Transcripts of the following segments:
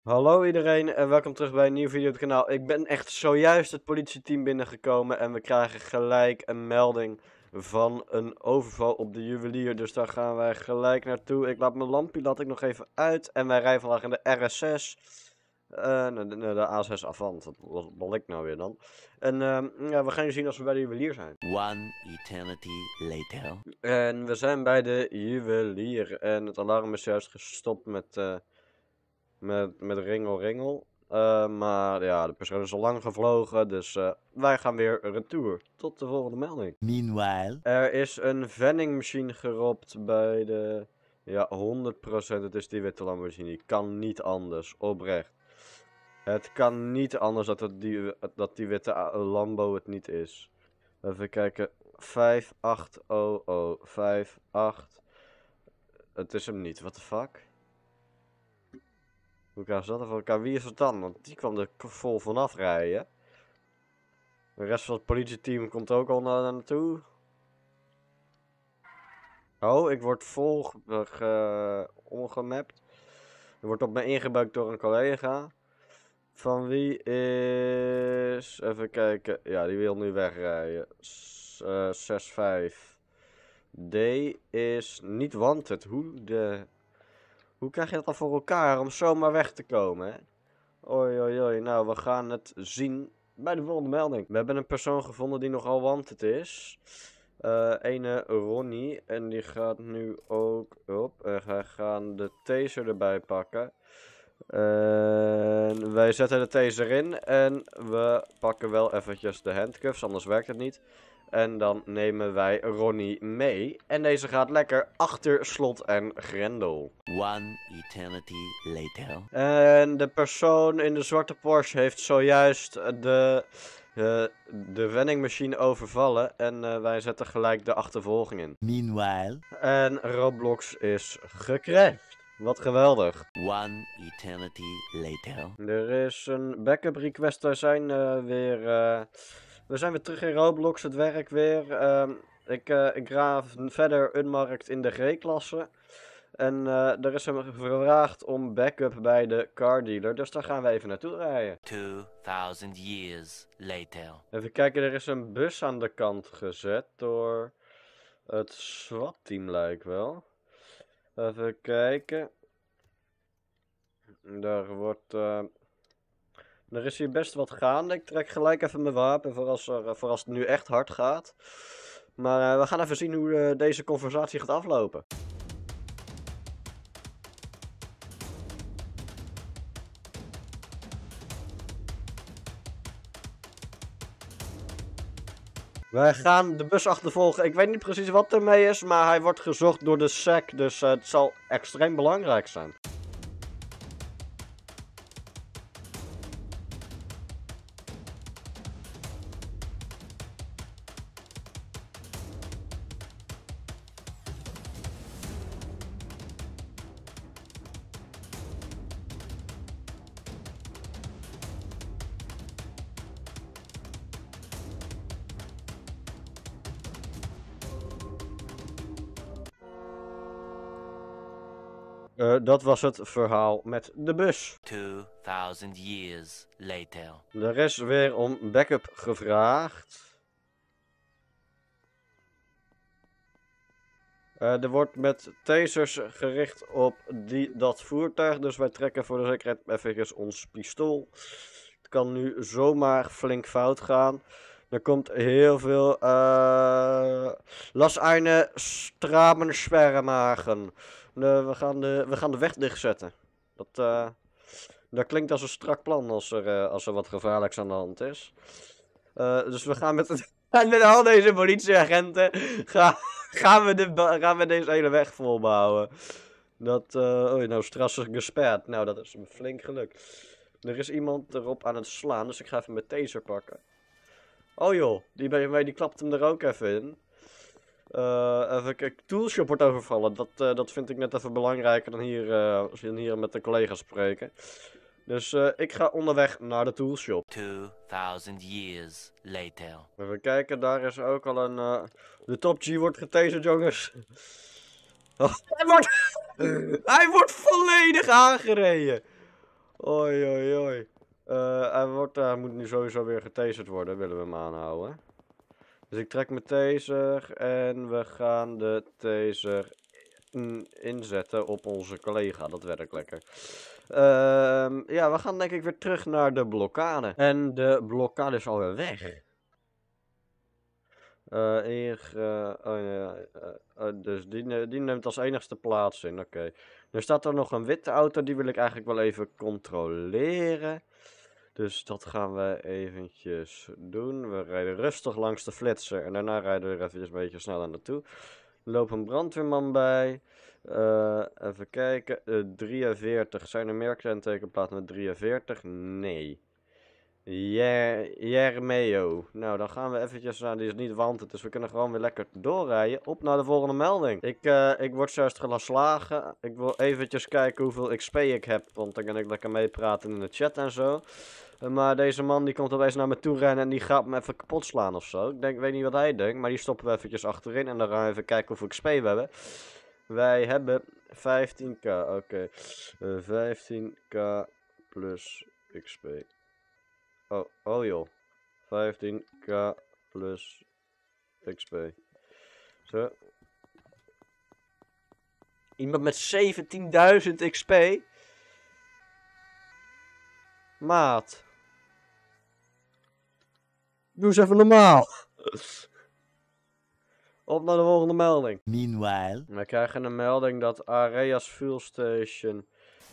Hallo iedereen en welkom terug bij een nieuwe video op het kanaal. Ik ben echt zojuist het politieteam binnengekomen en we krijgen gelijk een melding van een overval op de juwelier. Dus daar gaan wij gelijk naartoe. Ik laat mijn lampje laat ik nog even uit en wij rijden vandaag in de RS6. Uh, eh, de, A6 Avant, wat bal ik nou weer dan? En ehm, ja, we gaan je zien als we bij de juwelier zijn. One eternity later. En we zijn bij de juwelier en het alarm is juist gestopt met... Eh, met, met ringel ringel. Eh, maar ja, de persoon is al lang gevlogen, dus eh, wij gaan weer retour. Tot de volgende melding. Meanwhile. Er is een vending machine geropt bij de... Ja, 100% het is die witte Lamborghini. Kan niet anders, oprecht. Het kan niet anders dat, die, dat die witte eh, Lambo het niet is. Even kijken. 5800. 58. Het is hem niet, what the fuck? elkaar zat. Van elkaar, wie is het dan? Want die kwam er vol vanaf rijden. De rest van het politieteam komt ook al naar, naartoe. Oh, ik word vol ongemapt. Er wordt op mij ingebukt door een collega. Van wie is... Even kijken. Ja, die wil nu wegrijden. 65. uh, 6-5. D is niet wanted. Hoe de hoe krijg je dat dan voor elkaar om zomaar weg te komen? Oi, Nou, we gaan het zien bij de volgende melding. We hebben een persoon gevonden die nogal wanted is. Uh, ene Ronnie. En die gaat nu ook op. En wij gaan de taser erbij pakken. En wij zetten de taser in. En we pakken wel eventjes de handcuffs, anders werkt het niet. En dan nemen wij Ronnie mee. En deze gaat lekker achter slot en grendel. One eternity later. En de persoon in de zwarte Porsche heeft zojuist de, uh, de wendingmachine overvallen. En eh, wij zetten gelijk de achtervolging in. Meanwhile. En Roblox is gecrashed. Wat geweldig. One eternity later. Er is een backup request. Er zijn eh, weer... We zijn weer terug in Roblox, het werk weer. Ehm, ik, uh, eh, graaf verder een in de G-klasse. En eh, er is hem gevraagd om backup bij de car dealer, dus daar gaan we even naartoe rijden. 2000 years later. Even kijken, er is een bus aan de kant gezet door het SWAT-team lijkt wel. Even kijken. Daar wordt... Eh, er is hier best wat gaande. Ik trek gelijk even mijn wapen voor als, er, eh, voor als het nu echt hard gaat. Maar eh, we gaan even zien hoe eh, deze conversatie gaat aflopen. Wij gaan de bus achtervolgen. Ik weet niet precies wat ermee is, maar hij wordt gezocht door de SEC. Dus het zal extreem belangrijk zijn. Eh, dat was het verhaal met de bus. 2000 years later. Er is weer om backup gevraagd. Eh, er wordt met tasers gericht op die, dat voertuig. Dus wij trekken voor de zekerheid even ons pistool. Het kan nu zomaar flink fout gaan. Er komt heel veel uh, las eine stramen we, gaan de, we gaan de weg dichtzetten. Dat, eh, dat klinkt als een strak plan als er, eh, als er wat gevaarlijks aan de hand is. dus we gaan met, het, met al deze politieagenten gaan, gaan, we de, gaan we deze hele weg volbouwen. Dat, oh nou, strassen gesperrd. Nou, dat is een flink geluk. Er is iemand erop aan het slaan, dus ik ga even mijn taser pakken. Oh joh, die BMW die klapt hem er ook even in. Eh, even kijken, Toolshop wordt overvallen. Dat, eh, dat vind ik net even belangrijker dan hier, uh, hier met de collega's spreken. Dus ik ga onderweg naar de Toolshop. 2000 years later. Even kijken, daar is ook al een... de top G wordt getaserd, jongens. Oh. hij, wordt, hij wordt volledig aangereden. Oi, oi, oi. Eh, hij, wordt, eh, moet nu sowieso weer getaserd worden, willen we hem aanhouden. Dus ik trek mijn taser en we gaan de taser inzetten op onze collega. Dat werkt lekker. Ehm, ja, we gaan denk ik weer terug naar de blokkade. En de blokkade is alweer weg. Uh, oh, uh, dus die, die, neemt als enigste plaats in, oké. Er staat er nog een witte auto, die wil ik eigenlijk wel even controleren. Dus dat gaan we eventjes doen. We rijden rustig langs de flitser en daarna rijden we er even een beetje snel aan naartoe. Er loopt een brandweerman bij. Eh, even kijken. 43. Eh, Zijn er meer kentekenplaatsen met 43? Nee. Jermeo. Nou, dan gaan we eventjes... Nou, die is niet wanted, dus we kunnen gewoon weer lekker doorrijden. Op naar de volgende melding. Ik, uh, ik word zojuist geslagen. Ik wil eventjes kijken hoeveel XP ik heb. Want dan kan ik lekker meepraten in de chat en zo. Eh, maar deze man die komt opeens naar me toe rennen en die gaat me even kapot slaan of zo. Ik denk, weet niet wat hij denkt, maar die stoppen we eventjes achterin. En dan gaan we even kijken hoeveel XP we hebben. Wij hebben 15k, oké. 15k eh, plus XP. Oh, oh joh. 15k plus XP. Zo. Iemand met 17.000 XP? Maat. Doe eens even normaal. Op naar de volgende melding. Meanwhile. We krijgen een melding dat Areas Fuel Station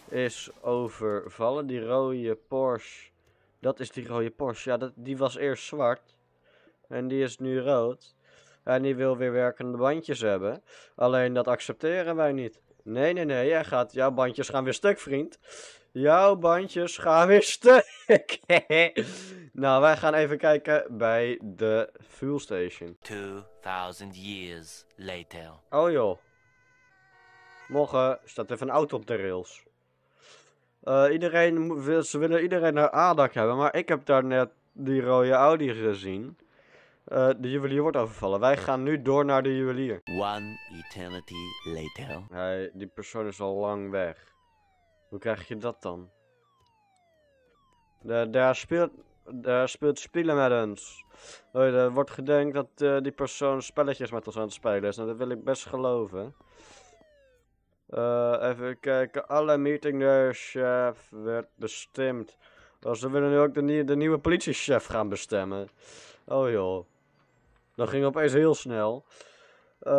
is overvallen. Die rode Porsche dat is die rode Porsche. Ja, dat, die was eerst zwart. En die is nu rood. En die wil weer werkende bandjes hebben. Alleen dat accepteren wij niet. Nee, nee, nee. Jij gaat, jouw bandjes gaan weer stuk, vriend. Jouw bandjes gaan weer stuk. nou, wij gaan even kijken bij de fuel station. 2000 years later. Oh joh. Morgen staat even een auto op de rails. Eh, iedereen, ze willen iedereen een ADAC hebben. Maar ik heb daar net die rode Audi gezien. Eh, de juwelier wordt overvallen. Wij gaan nu door naar de juwelier. One eternity later. die persoon is al lang weg. Hoe krijg je dat dan? daar speelt... Daar speelt spelen met ons. Oh, er wordt gedenkt dat eh, die persoon spelletjes met ons aan het spelen is. Nou, dat wil ik best geloven. Eh, even kijken, alle meetingchef werd bestemd. Oh, ze willen nu ook de, de nieuwe politiechef gaan bestemmen. Oh joh. Dat ging opeens heel snel. Eh,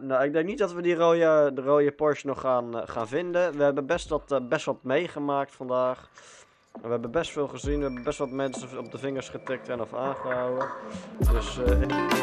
nou, ik denk niet dat we die rode, de Porsche nog gaan, eh, gaan vinden. We hebben best wat, best wat meegemaakt vandaag. We hebben best veel gezien. We hebben best wat mensen op de vingers getikt en of aangehouden. Dus...